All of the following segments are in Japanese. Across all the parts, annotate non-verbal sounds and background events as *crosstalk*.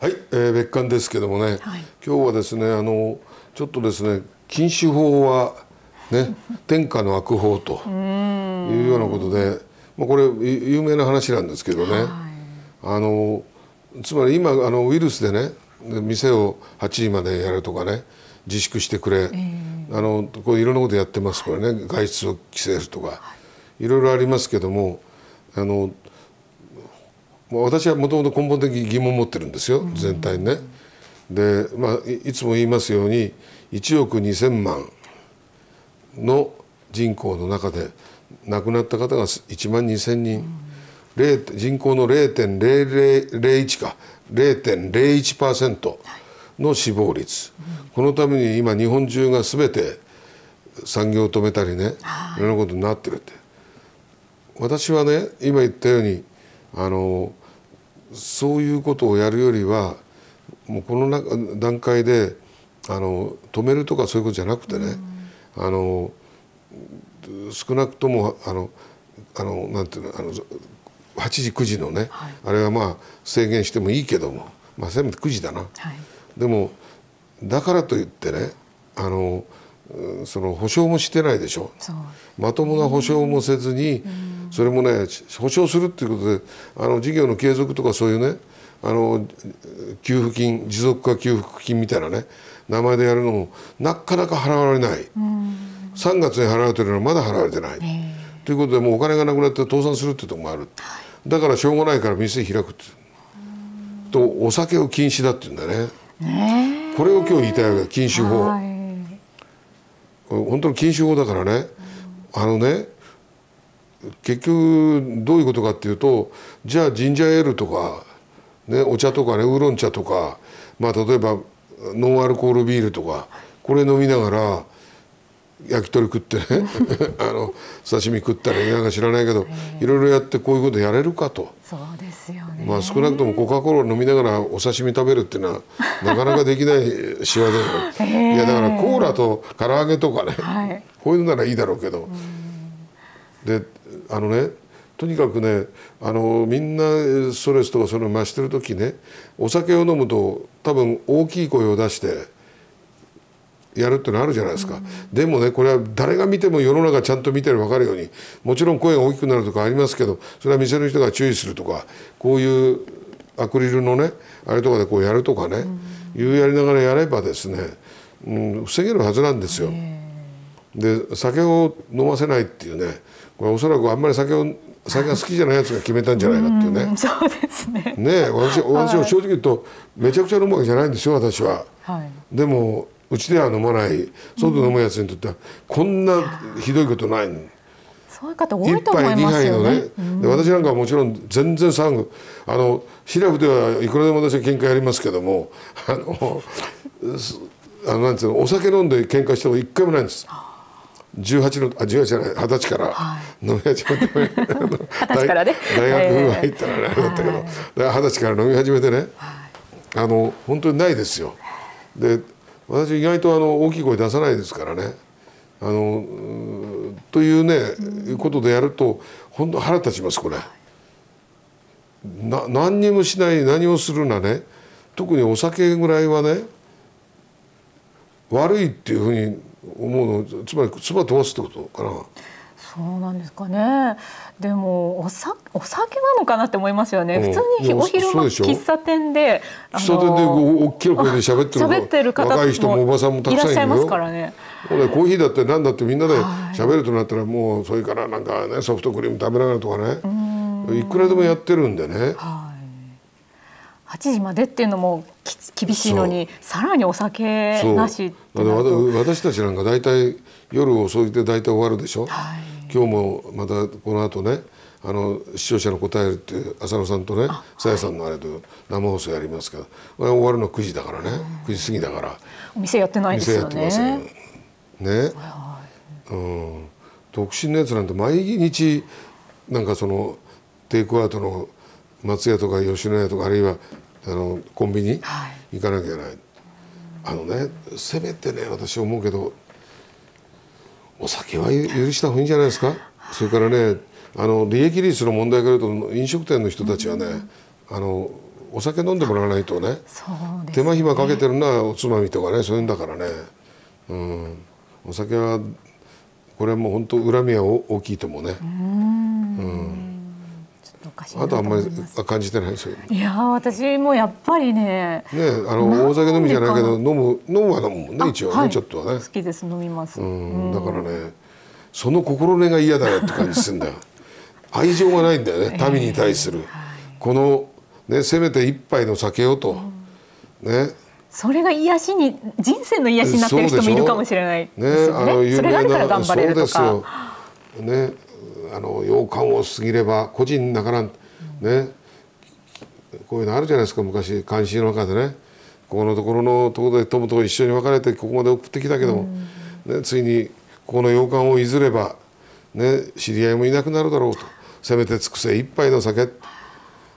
はい、えー、別館ですけどもね、はい、今日はですねあのちょっとですね禁酒法はね天下の悪法というようなことで、まあ、これ有名な話なんですけどね、はい、あのつまり今あのウイルスでね店を8時までやるとかね自粛してくれ、えー、あのこういろんなことやってますこれね外出を規制するとか、はい、いろいろありますけどもあの私はもともと根本的疑問を持ってるんですよ、うん、全体にね。で、まあ、いつも言いますように1億2,000万の人口の中で亡くなった方が1万2,000人、うん、人口の0.01か0.01%の死亡率、うん、このために今日本中が全て産業を止めたりねいろんなことになってるって。私はね今言ったようにあのそういうことをやるよりはもうこの中段階であの止めるとかそういうことじゃなくてね、うん、あの少なくともあのあのなんていうのあの8時9時のね、はい、あれはまあ制限してもいいけども、まあ、せめて9時だな、はい、でもだからといってねあのその保証もしてないでしょまともな保証もせずに、それもね保証するっていうことであの事業の継続とかそういうねあの給付金持続化給付金みたいなね名前でやるのもなかなか払われない、3月に払われてるのはまだ払われてない、ということでもうお金がなくなって倒産するっていうとこもある、だからしょうがないから店開くってとお酒を禁止だって言うんだね、これを今日言いたいわけ禁酒法、はい本当禁酒法だからね、あのね結局どういうことかっていうとじゃあジンジャーエールとか、ね、お茶とかねウーロン茶とか、まあ、例えばノンアルコールビールとかこれ飲みながら焼き鳥食ってね *laughs* あの刺身食ったら映画か知らないけど、いろいろやってこういうことやれるかとそうですよね、まあ、少なくともコカ・コー飲みながらお刺身食べるっていうのはなかなかできない *laughs* 仕業だいやだからコーラと唐揚げとかね、はい、こういうのならいいだろうけどであのねとにかくねあのみんなストレスとかそれを増してる時ねお酒を飲むと多分大きい声を出して。やるってのあるじゃないですか、でもねこれは誰が見ても世の中ちゃんと見てる分かるようにもちろん声が大きくなるとかありますけどそれは店の人が注意するとかこういうアクリルのねあれとかでこうやるとかね、うん、いうやりながらやればですね、うん、防げるはずなんですよ。で酒を飲ませないっていうねこれおそらくあんまり酒を酒が好きじゃないやつが決めたんじゃないかっていうね。*laughs* うそうですね。ね私私は正直言うと、めちゃくちゃ飲むわけじゃないんですよ私は。はい、でもうちでは飲まない外で飲むやつにとってはこんなひどいことないの。そういう方多いと思いますよね。杯2杯のね、で私なんかはもちろん全然サングあのシラフではいくらでも私は喧嘩やりますけどもあのあのなんていうのお酒飲んで喧嘩しても一回もないんです。18のあ18じゃない二十歳から飲み始めて、は *laughs* 大学入ったらあれだったけど二十、はい、歳から飲み始めてね、はい、あの本当にないですよ。で私意外とあの大きい声出さないですからね。あのというね、うことでやると本当腹立ちますこれ。な何にもしない何をするなね特にお酒ぐらいはね悪いっていうふうに思うのつまり唾飛ばすってことかな。そうなんですかねでもおさお酒なのかなって思いますよね、普通にお昼の喫茶店で喫茶店で大きな声で喋ってる喋ってる方若い人もおばさんもたくさんいらっしゃいますからねコーヒーだってなんだってみんなで喋るとなったらもうそれからなんかねソフトクリーム食べながらとかねいくらでもやってるんでね。8時までっていうのも厳しいのにさらにお酒なしってなると私たちなんか大体夜遅いで大体終わるでしょ、はい、今日もまたこの後ねあの視聴者の答えるって浅野さんとねさやさんのあれと生放送やりますけど、はれ終わるの9時だからね、うん、9時過ぎだからお店やってないですよね店やってますね、はい、うん独身のやつなんて毎日なんかそのテイクアウトの松屋とか吉野家とかあるいはあのコンビニ、はい、行かなきゃいけないあのねせめてね私思うけどお酒は許した方がいいんじゃないですかそれからねあの利益率の問題から言うと飲食店の人たちはね、うん、あのお酒飲んでもらわないとね、ね、手間暇かけてるのはおつまみとかねそういうんだからね、うん、お酒はこれはもう本当恨みは大きいと思うね。うんかしあとあんまり感じてないですよいや私もやっぱりねねあの大酒飲みじゃないけど飲む飲むは飲むもんね一応ね、はい、ちょっとはね好きです飲みますうんだからねその心根が嫌だよって感じするんだよ *laughs* 愛情がないんだよね民に対する、えーはい、このねせめて一杯の酒をと、うん、ねそれが癒しに人生の癒しになってる人もいるかもしれないね、ね、あの有名それがあるから頑張れるとかねあの洋館を過ぎれば個人だからねこういうのあるじゃないですか昔監視の中でねここのところのところで友と一緒に別れてここまで送ってきたけども、ね、ついにここの洋館を譲れば、ね、知り合いもいなくなるだろうとせめて尽くせ一杯の酒、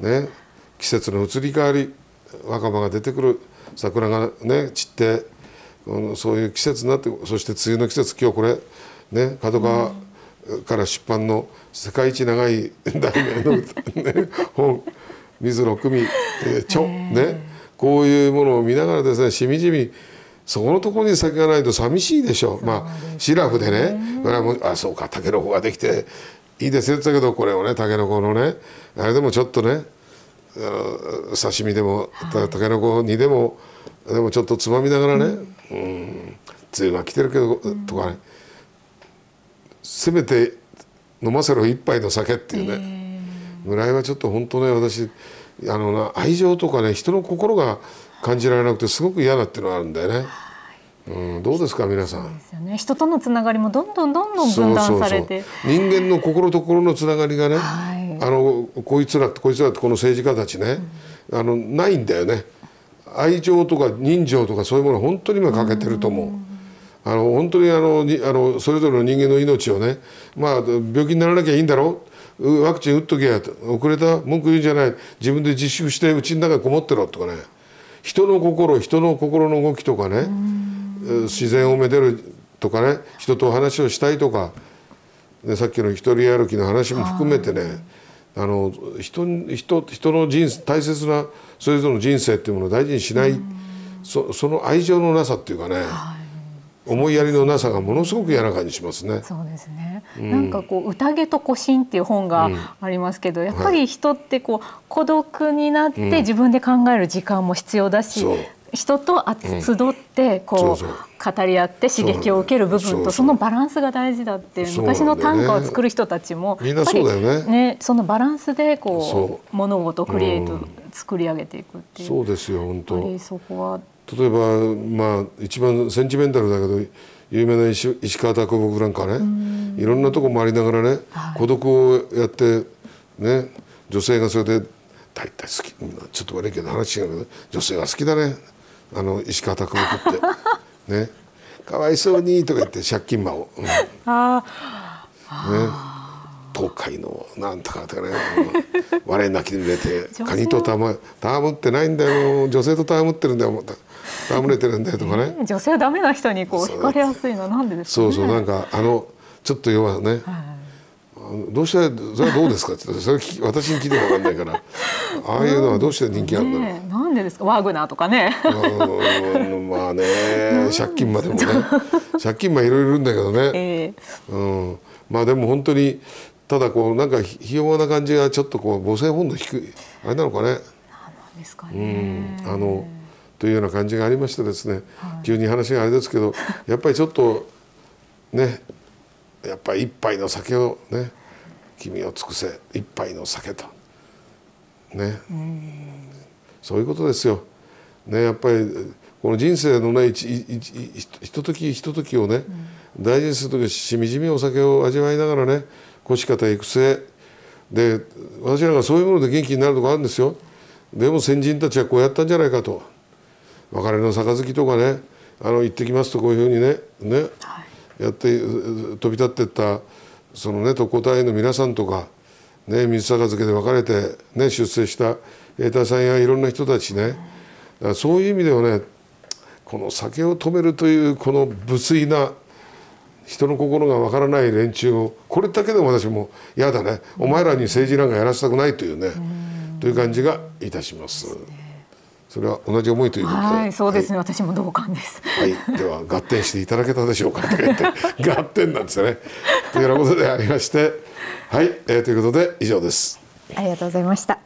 ね、季節の移り変わり若葉が出てくる桜が、ね、散ってこのそういう季節になってそして梅雨の季節今日これね角川、うんから出版の世界一長い題名のね、本「水野組、えー、著」ねこういうものを見ながらですねしみじみそこのところに先がないと寂しいでしょうまあシラフでねうあそうかたけのこができていいですよって言ったけどこれをねたけのこのねあれでもちょっとね刺身でもたたけのこ煮でもでもちょっとつまみながらね、うん、梅雨が来てるけど、とかね、せめて飲ませろ一杯の酒っていうね、えー、村井はちょっと本当ね私あのな愛情とかね人の心が感じられなくてすごく嫌だっていうのはあるんだよね。うん、どうですか皆さん、ね、人とのつながりもどんどんどんどん分断されて人間の心と心のつながりがね、はい、あのこいつらこいつらってこの政治家たちね、うん、あのないんだよね愛情とか人情とかそういうもの本当に今欠けてると思う。うんあの本当にあのにあのそれぞれの人間の命をね、まあ、病気にならなきゃいいんだろうワクチン打っとけや遅れた文句言うんじゃない自分で自粛してうちの中にこもってろとかね人の心人の心の動きとかね自然をめでるとかね人と話をしたいとか、ね、さっきの一人歩きの話も含めてねあの人人人の人生大切なそれぞれの人生っていうものを大事にしない、そその愛情のなさっていうかね、思いやりのなさがものすごく柔らかにしますね。そうですね。うん、なんかこう宴と孤身っていう本がありますけど、うん、やっぱり人ってこう孤独になって自分で考える時間も必要だし、うん、人と集ってこう語り合って刺激を受ける部分とそのバランスが大事だっていう昔の短歌を作る人たちもやっぱりねそのバランスでこう物事をクリエイト作り上げていくっていう。そうですよ本当。そこは。例えば、まあ、一番センチメンタルだけど有名な石川啄木なんかねいろんなとこ回りながらね、はい、孤独をやってね女性がそれで大体好きちょっと悪いけど話違うけど女性は好きだねあの石川啄木って *laughs* ねかわいそうにとか言って借金魔を。うん、あね東海のなんとかとかね我な *laughs* きにれてカニとたま戯ってないんだよ女性と戯ってるんだよ戯れてるんだよとかね女性はダメな人にこう惹かれやすいのはなんでですか、ね、そうそうなんかあのちょっと要はね、どうしてそれはどうですかって *laughs* それ私に聞いてもわかんないからああいうのはどうして人気あるんだろう、ね、なんでですかワーグナーとかねまあね借金までもね借金まいろいろいるんだけどね、えー、うんまあでも本当にただこうなんかひ弱な感じがちょっとこう母性本能低いあれなのかね。うん、あのというような感じがありましてですね、はい、急に話があれですけど *laughs* やっぱりちょっとねやっぱり一杯の酒をね君を尽くせ一杯の酒とねそういうことですよ。ねやっぱりこの人生のねひとときひとときをね、うん、大事にする時しみじみお酒を味わいながらね越方育成で私らがそういうもので元気になるとこあるんですよでも先人たちはこうやったんじゃないかと別れの杯とかねあの行ってきますとこういうふうにねね、はい、やって飛び立ってったそのね特攻隊員の皆さんとか、ね、水杯で別れて、ね、出世した栄太さんやいろんな人たちね、だそういう意味ではねこの酒を止めるというこの無粋な人の心がわからない連中をこれだけでも私も嫌だねお前らに政治なんかやらせたくないというね、うという感じがいたします。それは同じ思いということで、はい、そうですね、はい、私も同感です。はい、では合点していただけたでしょうか *laughs* 合点なんですよね。というようなことでありまして、はい、えー、ということで以上です。ありがとうございました。